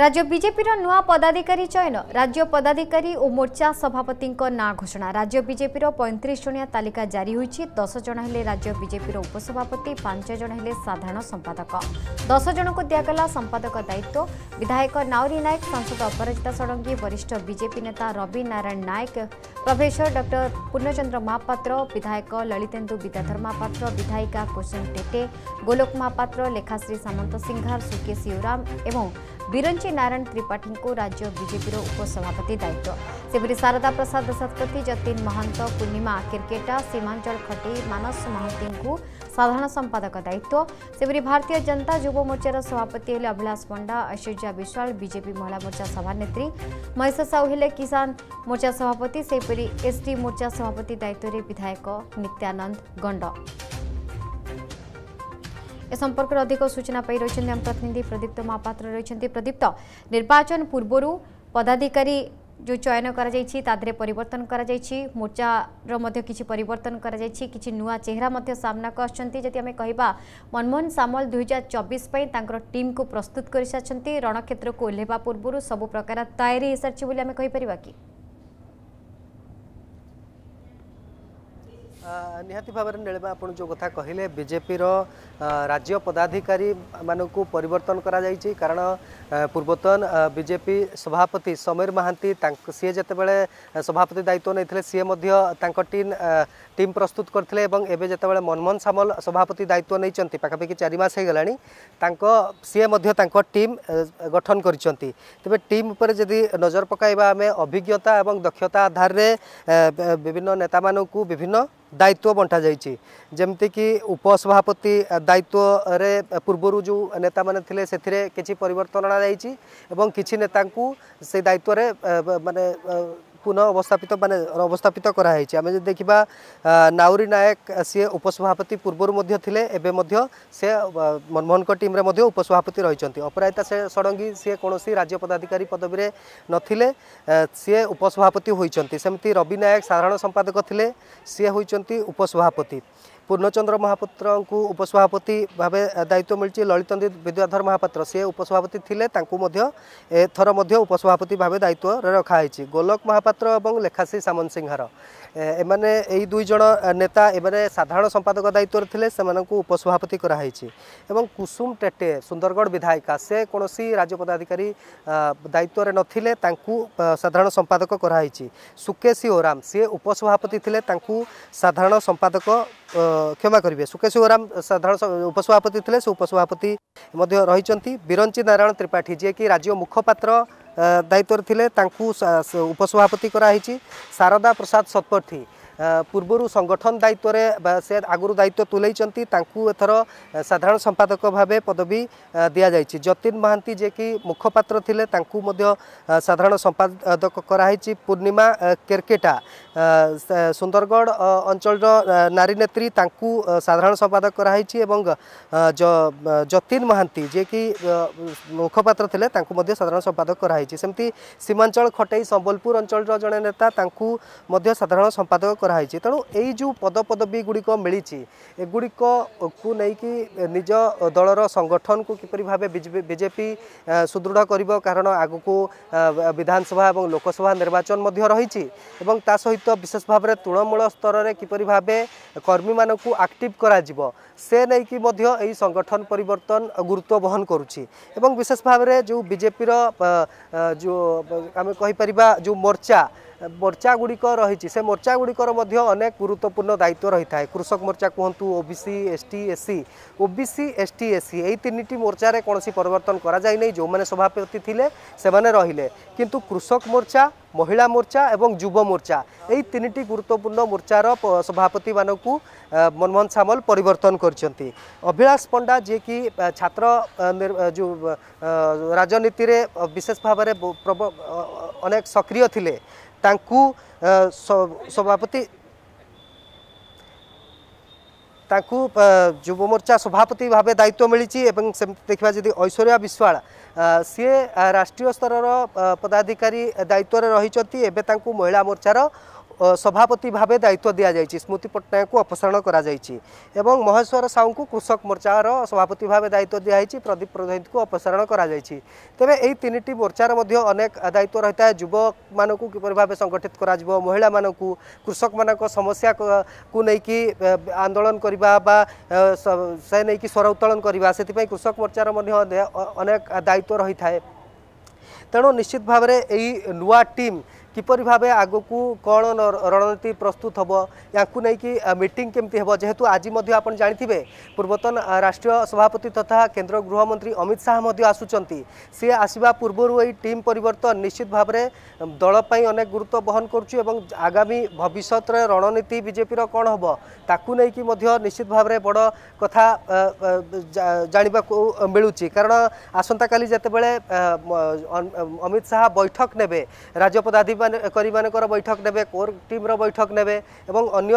রাজ্য বিজেপিৰ নৱ পদাধিকাৰী চয়ন ৰাজ্য পদাধিকাৰী ও मोर्चा সভাপতিৰক নাম ঘোষণা ৰাজ্য বিজেপিৰ 35 জনীয়া তালিকা জাৰি হৈছে 10 জনহেলে ৰাজ্য বিজেপিৰ উপসভাপতি 5 জনহেলে সাধাৰণ সম্পাদক 10 জনক দিয়া গলা সম্পাদক দায়িত্ব বিধায়ক নাওৰি নায়ক সংসদ অপৰাজিত সডংকি वरिष्ठ বিজেপি নেতা ৰবীন্ৰণ নায়ক প্ৰবেশৰ ড০ পুৰ্ণচন্দ্ৰ মহাপাত্র বিধায়ক ললিতেন্দু বিদ্যাধৰ্মা পাত্র বিধায়িকা কুশেন টেটে গোলোকমা পাত্র लेखाश्री সামন্ত সিংhar সুকেশ বিৰাম আৰু ବିରଞ୍ଚି ନାରାୟଣ ତ୍ରିପାଠୀଙ୍କୁ ରାଜ୍ୟ ବିଜେପିର ଉପସଭାପତି ଦାୟିତ୍ୱ ସେହିପରି ଶାରଦା ପ୍ରସାଦ ଶତପଥୀ ଯତୀନ ମହାନ୍ତ ପୂର୍ଣ୍ଣିମା କେରକେଟା ସୀମାଞ୍ଚଳ ଖଟେଇ ମାନସ ମହାନ୍ତିଙ୍କୁ ସାଧାରଣ ସମ୍ପାଦକ ଦାୟିତ୍ୱ ସେହିପରି ଭାରତୀୟ ଜନତା ଯୁବ ମୋର୍ଚ୍ଚାର ସଭାପତି ହେଲେ ଅଭିଳାଷ ପଣ୍ଡା ଐଶ୍ୱର୍ଯ୍ୟା ବିଶ୍ୱାଳ ବିଜେପି ମହିଳା ମୋର୍ଚ୍ଚା ସଭାନେତ୍ରୀ ମହେଶ ସାହୁ ହେଲେ କିଷାନ ମୋର୍ଚ୍ଚା ସଭାପତି ସେହିପରି ଏସ୍ଟି ମୋର୍ଚ୍ଚା ସଭାପତି ଦାୟିତ୍ୱରେ ବିଧାୟକ ନିତ୍ୟାନନ୍ଦ ଗଣ୍ଡ ए संपर्क अधिक सूचना पाई रही आम प्रतिनिधि प्रदीप्त महापात्र रही प्रदीप्त निर्वाचन पूर्वर पदाधिकारी जो चयन करें परिवर्तन मोर्चार किसी परिवर्तन नुआ चेहरा सामना आदि आम कह मनमोहन सामल दुई हजार चबिश टीम को प्रस्तुत कर सारी रणक्षेत्र को ओह्लवा पूर्व सब प्रकार तैयारी हो सारी आम कहीपर कि ନିହାତି ଭାବରେ ନୀଳିମା ଆପଣ ଯେଉଁ କଥା କହିଲେ ବିଜେପିର ରାଜ୍ୟ ପଦାଧିକାରୀମାନଙ୍କୁ ପରିବର୍ତ୍ତନ କରାଯାଇଛି କାରଣ ପୂର୍ବତନ ବିଜେପି ସଭାପତି ସମୀର ମହାନ୍ତି ତାଙ୍କ ସିଏ ଯେତେବେଳେ ସଭାପତି ଦାୟିତ୍ୱ ନେଇଥିଲେ ସିଏ ମଧ୍ୟ ତାଙ୍କ ଟିମ୍ ଟିମ୍ ପ୍ରସ୍ତୁତ କରିଥିଲେ ଏବଂ ଏବେ ଯେତେବେଳେ ମନମୋହନ ସାମଲ ସଭାପତି ଦାୟିତ୍ୱ ନେଇଛନ୍ତି ପାଖାପାଖି ଚାରି ମାସ ହୋଇଗଲାଣି ତାଙ୍କ ସିଏ ମଧ୍ୟ ତାଙ୍କ ଟିମ୍ ଗଠନ କରିଛନ୍ତି ତେବେ ଟିମ୍ ଉପରେ ଯଦି ନଜର ପକାଇବା ଆମେ ଅଭିଜ୍ଞତା ଏବଂ ଦକ୍ଷତା ଆଧାରରେ ବିଭିନ୍ନ ନେତାମାନଙ୍କୁ ବିଭିନ୍ନ ଦାୟିତ୍ୱ ବଣ୍ଟାଯାଇଛି ଯେମିତିକି ଉପସଭାପତି ଦାୟିତ୍ୱରେ ପୂର୍ବରୁ ଯେଉଁ ନେତାମାନେ ଥିଲେ ସେଥିରେ କିଛି ପରିବର୍ତ୍ତନ ଅଣାଯାଇଛି ଏବଂ କିଛି ନେତାଙ୍କୁ ସେ ଦାୟିତ୍ୱରେ ମାନେ পুনঃ অবস্থাপিত মানে অবস্থাপিত করা হয়েছে আমি যদি দেখিবা নাউরি নায়ক সি উপসভাপতি পূর্বরু মধ্য লে এবে মধ্য সে মনমোহনক টিমরে মধ্য উপসভাপতি রয়েছেন অপরাজিতা ষড়ঙ্গী সি কোণী রাজ্য পদাধিকারী পদবীরে নথিলে সি উপসভাপতি হয়েছেন সেমতি রবি নায়ক সাধারণ সম্পাদক লে সি হয়েছেন উপসভাপতি ପୂର୍ଣ୍ଣଚନ୍ଦ୍ର ମହାପାତ୍ରଙ୍କୁ ଉପସଭାପତି ଭାବେ ଦାୟିତ୍ୱ ମିଳିଛି ଲଳିତନ୍ଦୀ ବିଦ୍ୟାଧର ମହାପାତ୍ର ସିଏ ଉପସଭାପତି ଥିଲେ ତାଙ୍କୁ ମଧ୍ୟ ଏଥର ମଧ୍ୟ ଉପସଭାପତି ଭାବେ ଦାୟିତ୍ୱରେ ରଖାହୋଇଛି ଗୋଲକ ମହାପାତ୍ର ଏବଂ ଲେଖାଶ୍ରୀ ସାମନସିଂହାର ଏମାନେ ଏହି ଦୁଇ ଜଣ ନେତା ଏମାନେ ସାଧାରଣ ସମ୍ପାଦକ ଦାୟିତ୍ୱରେ ଥିଲେ ସେମାନଙ୍କୁ ଉପସଭାପତି କରାହୋଇଛି ଏବଂ କୁସୁମ ଟେଟେ ସୁନ୍ଦରଗଡ଼ ବିଧାୟିକା ସେ କୌଣସି ରାଜ୍ୟପଦାଧିକାରୀ ଦାୟିତ୍ୱରେ ନଥିଲେ ତାଙ୍କୁ ସାଧାରଣ ସମ୍ପାଦକ କରାହୋଇଛି ସୁକେଶି ଓରାମ ସିଏ ଉପସଭାପତି ଥିଲେ ତାଙ୍କୁ ସାଧାରଣ ସମ୍ପାଦକ क्षमा करेंगे सुकेशोराम साधारण उपसभापति थे से उपसभापति रही बीरंची नारायण त्रिपाठी जी कि राज्य मुखपात्र दायित्व थे उपसभापति कराई शारदा प्रसाद शतपथी ପୂର୍ବରୁ ସଂଗଠନ ଦାୟିତ୍ୱରେ ସେ ଆଗରୁ ଦାୟିତ୍ୱ ତୁଲେଇଛନ୍ତି ତାଙ୍କୁ ଏଥର ସାଧାରଣ ସମ୍ପାଦକ ଭାବେ ପଦବୀ ଦିଆଯାଇଛି ଯତୀନ ମହାନ୍ତି ଯିଏକି ମୁଖପାତ୍ର ଥିଲେ ତାଙ୍କୁ ମଧ୍ୟ ସାଧାରଣ ସମ୍ପାଦକ କରାହେଇଛି ପୂର୍ଣ୍ଣିମା କେରକେଟା ସୁନ୍ଦରଗଡ଼ ଅଞ୍ଚଳର ନାରୀ ନେତ୍ରୀ ତାଙ୍କୁ ସାଧାରଣ ସମ୍ପାଦକ କରାହେଇଛି ଏବଂ ଯତୀନ ମହାନ୍ତି ଯିଏକି ମୁଖପାତ୍ର ଥିଲେ ତାଙ୍କୁ ମଧ୍ୟ ସାଧାରଣ ସମ୍ପାଦକ କରାହେଇଛି ସେମିତି ସୀମାଞ୍ଚଳ ଖଟେଇ ସମ୍ବଲପୁର ଅଞ୍ଚଳର ଜଣେ ନେତା ତାଙ୍କୁ ମଧ୍ୟ ସାଧାରଣ ସମ୍ପାଦକ କରା କରାହେଇଛି ତେଣୁ ଏଇ ଯେଉଁ ପଦପଦବୀ ଗୁଡ଼ିକ ମିଳିଛି ଏଗୁଡ଼ିକକୁ ନେଇକି ନିଜ ଦଳର ସଂଗଠନକୁ କିପରି ଭାବେ ବିଜେପି ସୁଦୃଢ଼ କରିବ କାରଣ ଆଗକୁ ବିଧାନସଭା ଏବଂ ଲୋକସଭା ନିର୍ବାଚନ ମଧ୍ୟ ରହିଛି ଏବଂ ତା ସହିତ ବିଶେଷ ଭାବରେ ତୃଣମୂଳ ସ୍ତରରେ କିପରି ଭାବେ କର୍ମୀମାନଙ୍କୁ ଆକ୍ଟିଭ୍ କରାଯିବ ସେ ନେଇକି ମଧ୍ୟ ଏହି ସଂଗଠନ ପରିବର୍ତ୍ତନ ଗୁରୁତ୍ୱ ବହନ କରୁଛି ଏବଂ ବିଶେଷ ଭାବରେ ଯେଉଁ ବିଜେପିର ଯେଉଁ ଆମେ କହିପାରିବା ଯେଉଁ ମୋର୍ଚ୍ଚା ମୋର୍ଚ୍ଚାଗୁଡ଼ିକ ରହିଛି ସେ ମୋର୍ଚ୍ଚାଗୁଡ଼ିକର ମଧ୍ୟ ଅନେକ ଗୁରୁତ୍ୱପୂର୍ଣ୍ଣ ଦାୟିତ୍ୱ ରହିଥାଏ କୃଷକ ମୋର୍ଚ୍ଚା କୁହନ୍ତୁ OBC ST SC OBC ST SC ଏହି ତିନିଟି ମୋର୍ଚ୍ଚାରେ କୌଣସି ପରିବର୍ତ୍ତନ କରାଯାଇ ନାହିଁ ଯେଉଁମାନେ ସଭାପତି ଥିଲେ ସେମାନେ ରହିଲେ କିନ୍ତୁ କୃଷକ ମୋର୍ଚ୍ଚା ମହିଳା ମୋର୍ଚ୍ଚା ଏବଂ ଯୁବ ମୋର୍ଚ୍ଚା ଏହି ତିନିଟି ଗୁରୁତ୍ୱପୂର୍ଣ୍ଣ ମୋର୍ଚ୍ଚାର ସଭାପତିମାନଙ୍କୁ ମନମୋହନ ସାମଲ ପରିବର୍ତ୍ତନ କରିଛନ୍ତି ଅଭିଳାଷ ପଣ୍ଡା ଯିଏକି ଛାତ୍ର ଯେଉଁ ରାଜନୀତିରେ ବିଶେଷ ଭାବରେ ଅନେକ ସକ୍ରିୟ ଥିଲେ ତାଙ୍କୁ ସଭାପତି ତାଙ୍କୁ ଯୁବମୋର୍ଚ୍ଚା ସଭାପତି ଭାବେ ଦାୟିତ୍ୱ ମିଳିଛି ଏବଂ ସେମିତି ଦେଖିବା ଯଦି ଐଶ୍ୱର୍ଯ୍ୟା ବିଶ୍ୱାଳ ସିଏ ରାଷ୍ଟ୍ରୀୟ ସ୍ତରର ପଦାଧିକାରୀ ଦାୟିତ୍ୱରେ ରହିଛନ୍ତି ଏବେ ତାଙ୍କୁ ମହିଳା ମୋର୍ଚ୍ଚାର ସଭାପତି ଭାବେ ଦାୟିତ୍ୱ ଦିଆଯାଇଛି ସ୍ମୃତି ପଟ୍ଟନାୟକଙ୍କୁ ଅପସାରଣ କରାଯାଇଛି ଏବଂ ମହେଶ୍ୱର ସାହୁଙ୍କୁ କୃଷକ ମୋର୍ଚ୍ଚାର ସଭାପତି ଭାବେ ଦାୟିତ୍ୱ ଦିଆଯାଇଛି ପ୍ରଦୀପ ପ୍ରଧାନଙ୍କୁ ଅପସାରଣ କରାଯାଇଛି ତେବେ ଏହି ତିନିଟି ମୋର୍ଚ୍ଚାର ମଧ୍ୟ ଅନେକ ଦାୟିତ୍ୱ ରହିଥାଏ ଯୁବକମାନଙ୍କୁ କିପରି ଭାବେ ସଂଗଠିତ କରାଯିବ ମହିଳାମାନଙ୍କୁ କୃଷକମାନଙ୍କ ସମସ୍ୟାକୁ ନେଇକି ଆନ୍ଦୋଳନ କରିବା ବା ସେ ନେଇକି ସ୍ୱର ଉତ୍ତୋଳନ କରିବା ସେଥିପାଇଁ କୃଷକ ମୋର୍ଚ୍ଚାର ମଧ୍ୟ ଅନେକ ଦାୟିତ୍ୱ ରହିଥାଏ ତେଣୁ ନିଶ୍ଚିତ ଭାବରେ ଏହି ନୂଆ ଟିମ୍ কিপর ভাবে আগুক কণ রণনীতি প্রস্তুত হব ইয়াকু নেইকি মিটিং কেমতি হব যেহেতু আজি মধ্য আপন জানিথিবে পূর্বতন রাষ্ট্রীয় সভাপতি তথা কেন্দ্র গৃহমন্ত্রী অমিত শাহ মধ্য আসুচার সি আসবা পূর্বরু এই টিম পরিবর্তন নিশ্চিত ভাবে দল পাই অনেক গুরুত্ব বহন করছু এবং আগামী ভবিষ্যতরে রণনীতি বিজেপির কণ হব তাকু নেইকি মধ্য নিশ্চিত ভাবে বড় কথা জাণিবাকু মিলুচি কারণ আসন্তকালি যেতবে অমিত শাহ বৈঠক নেবে রাজ্য পদাধিপ କରିମାନଙ୍କର ବୈଠକ ନେବେ କୋର୍ ଟିମ୍ର ବୈଠକ ନେବେ ଏବଂ ଅନ୍ୟ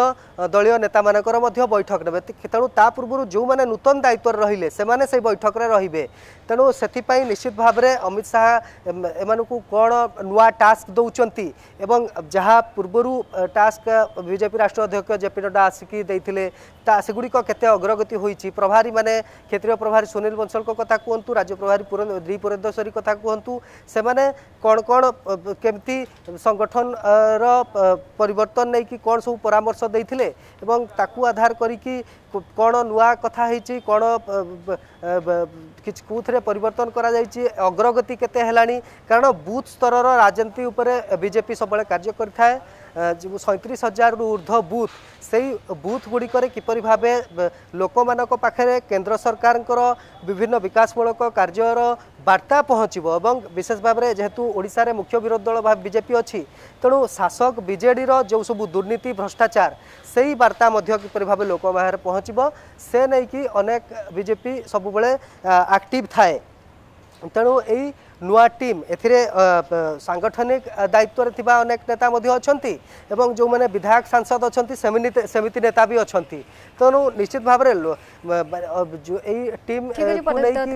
ଦଳୀୟ ନେତାମାନଙ୍କର ମଧ୍ୟ ବୈଠକ ନେବେ ତେଣୁ ତା ପୂର୍ବରୁ ଯେଉଁମାନେ ନୂତନ ଦାୟିତ୍ୱରେ ରହିଲେ ସେମାନେ ସେହି ବୈଠକରେ ରହିବେ ତେଣୁ ସେଥିପାଇଁ ନିଶ୍ଚିତ ଭାବରେ ଅମିତ ଶାହା ଏମାନଙ୍କୁ କ'ଣ ନୂଆ ଟାସ୍କ ଦେଉଛନ୍ତି ଏବଂ ଯାହା ପୂର୍ବରୁ ଟାସ୍କ ବିଜେପି ରାଷ୍ଟ୍ର ଅଧ୍ୟକ୍ଷ ଜେପି ନଡ୍ଡା ଆସିକି ଦେଇଥିଲେ ତା ସେଗୁଡ଼ିକ କେତେ ଅଗ୍ରଗତି ହୋଇଛି ପ୍ରଭାରୀମାନେ କ୍ଷେତ୍ରୀୟ ପ୍ରଭାରୀ ସୁନୀଲ ବଂଶଲଙ୍କ କଥା କୁହନ୍ତୁ ରାଜ୍ୟ ପ୍ରଭାରୀ ଦ୍ୱି ପୁରେନ୍ଦ୍ରଶ୍ୱରୀ କଥା କୁହନ୍ତୁ ସେମାନେ କ'ଣ କ'ଣ କେମିତି ସଂଗଠନର ପରିବର୍ତ୍ତନ ନେଇକି କ'ଣ ସବୁ ପରାମର୍ଶ ଦେଇଥିଲେ ଏବଂ ତାକୁ ଆଧାର କରିକି କ'ଣ ନୂଆ କଥା ହେଇଛି କ'ଣ କିଛି କେଉଁଥିରେ ପରିବର୍ତ୍ତନ କରାଯାଇଛି ଅଗ୍ରଗତି କେତେ ହେଲାଣି କାରଣ ବୁଥ୍ ସ୍ତରର ରାଜନୀତି ଉପରେ ବିଜେପି ସବୁବେଳେ କାର୍ଯ୍ୟ କରିଥାଏ ସଇଁତିରିଶ ହଜାରରୁ ଉର୍ଦ୍ଧ୍ୱ ବୁଥ୍ ସେଇ ବୁଥ୍ ଗୁଡ଼ିକରେ କିପରି ଭାବେ ଲୋକମାନଙ୍କ ପାଖରେ କେନ୍ଦ୍ର ସରକାରଙ୍କର ବିଭିନ୍ନ ବିକାଶମୂଳକ କାର୍ଯ୍ୟର ବାର୍ତ୍ତା ପହଞ୍ଚିବ ଏବଂ ବିଶେଷ ଭାବରେ ଯେହେତୁ ଓଡ଼ିଶାରେ ମୁଖ୍ୟ ବିରୋଧୀ ଦଳ ଭାବେ ବିଜେପି ଅଛି ତେଣୁ ଶାସକ ବିଜେଡ଼ିର ଯେଉଁ ସବୁ ଦୁର୍ନୀତି ଭ୍ରଷ୍ଟାଚାର ସେହି ବାର୍ତ୍ତା ମଧ୍ୟ କିପରି ଭାବେ ଲୋକ ବାହାରେ ପହଞ୍ଚିବ ସେ ନେଇକି ଅନେକ ବିଜେପି ସବୁବେଳେ ଆକ୍ଟିଭ୍ ଥାଏ ତେଣୁ ଏଇ ନୂଆ ଟିମ୍ ଏଥିରେ ସାଙ୍ଗଠନିକ ଦାୟିତ୍ୱରେ ଥିବା ଅନେକ ନେତା ମଧ୍ୟ ଅଛନ୍ତି ଏବଂ ଯେଉଁମାନେ ବିଧାୟକ ସାଂସଦ ଅଛନ୍ତି ସେମିତି ନେତା ବି ଅଛନ୍ତି ତେଣୁ ନିଶ୍ଚିତ ଭାବରେ ଏଇ ଟିମ୍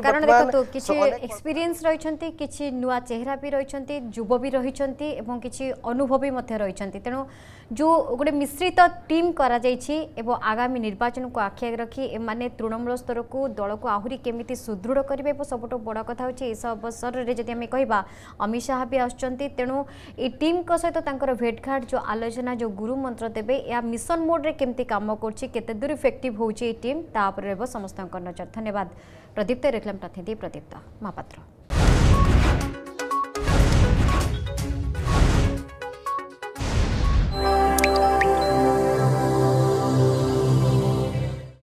କାରଣ ଦେଖନ୍ତୁ କିଛି ଏକ୍ସପିରିଏନ୍ସ ରହିଛନ୍ତି କିଛି ନୂଆ ଚେହେରା ବି ରହିଛନ୍ତି ଯୁବ ବି ରହିଛନ୍ତି ଏବଂ କିଛି ଅନୁଭବୀ ମଧ୍ୟ ରହିଛନ୍ତି ତେଣୁ ଯେଉଁ ଗୋଟେ ମିଶ୍ରିତ ଟିମ୍ କରାଯାଇଛି ଏବଂ ଆଗାମୀ ନିର୍ବାଚନକୁ ଆଖି ଆଗରେ ରଖି ଏମାନେ ତୃଣମୂଳ ସ୍ତରକୁ ଦଳକୁ ଆହୁରି କେମିତି ସୁଦୃଢ଼ କରିବେ ଏବଂ ସବୁଠୁ ବଡ଼ କଥା ହେଉଛି ଏସବୁ ଅବସରରେ ବିଷୟରେ ଯଦି ଆମେ କହିବା ଅମିତ ଶାହା ବି ଆସୁଛନ୍ତି ତେଣୁ ଏ ଟିମ୍ଙ୍କ ସହିତ ତାଙ୍କର ଭେଟଘାଟ ଯେଉଁ ଆଲୋଚନା ଯେଉଁ ଗୁରୁମନ୍ତ୍ର ଦେବେ ଏହା ମିଶନ ମୋଡ଼ରେ କେମିତି କାମ କରୁଛି କେତେ ଦୂର ଇଫେକ୍ଟିଭ୍ ହେଉଛି ଏ ଟିମ୍ ତା ଉପରେ ରହିବ ସମସ୍ତଙ୍କ ନଜର ଧନ୍ୟବାଦ ପ୍ରଦୀପ୍ତ ରେକ୍ଲାମ୍ ପ୍ରତିନିଧି ପ୍ରଦୀପ୍ତ ମହାପାତ୍ର